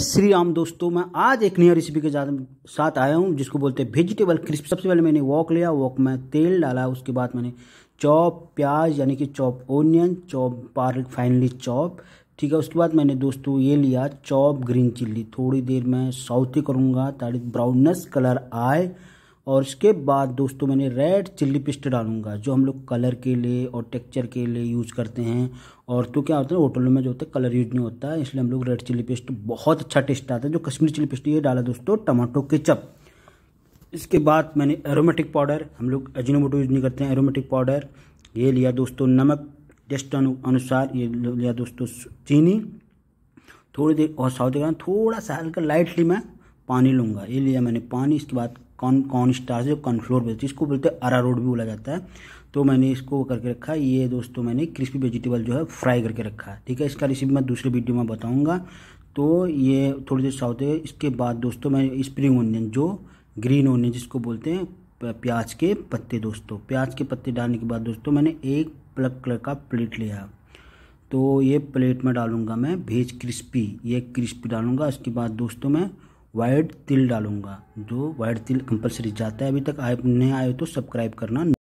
श्री राम दोस्तों मैं आज एक नया रेसिपी के साथ आया हूँ जिसको बोलते हैं वेजिटेबल क्रिस्प सबसे पहले मैंने वॉक लिया वॉक में तेल डाला उसके बाद मैंने चॉप प्याज यानी कि chop onion chop garlic finally chop ठीक है उसके बाद मैंने दोस्तों ये लिया चॉप ग्रीन चिल्ली थोड़ी देर में सौते करूँगा ताकि ब्राउननेस कलर आए और इसके बाद दोस्तों मैंने रेड चिल्ली पेस्ट डालूंगा जो हम लोग कलर के लिए और टेक्चर के लिए यूज़ करते हैं और तो क्या होता है होटलों में जो होता है कलर यूज नहीं होता है इसलिए हम लोग रेड चिल्ली पेस्ट बहुत अच्छा टेस्ट आता है जो कश्मीरी चिल्ली पेस्ट ये डाला दोस्तों टमाटो केचप इसके बाद मैंने एरोमेटिक पाउडर हम लोग एजिनोमोटो यूज नहीं करते हैं एरोमेटिक पाउडर ये लिया दोस्तों नमक टेस्ट अनुसार ये लिया दोस्तों चीनी थोड़ी देर और साउथ थोड़ा सा हल्का लाइटली मैं पानी लूंगा ये लिया मैंने पानी इसके बाद कॉन कॉन स्टार्च जो कॉर्नफ्लोर बोलते इसको बोलते हैं अरा रोड भी बोला जाता है तो मैंने इसको करके रखा ये दोस्तों मैंने क्रिस्पी वेजिटेबल जो है फ्राई करके रखा है ठीक है इसका रेसिपी मैं दूसरे वीडियो में बताऊंगा तो ये थोड़ी देर साउथ है इसके बाद दोस्तों मैं स्प्रिंग ओनियन जो ग्रीन ओनियन जिसको बोलते हैं प्याज के पत्ते दोस्तों प्याज के पत्ते डालने के बाद दोस्तों मैंने एक प्लग कलर का प्लेट लिया तो ये प्लेट में डालूंगा मैं भेज क्रिस्पी ये क्रिस्पी डालूंगा इसके बाद दोस्तों मैं वाइट तिल डालूंगा जो वाइट तिल कंपलसरी जाता है अभी तक आए नए आए तो सब्सक्राइब करना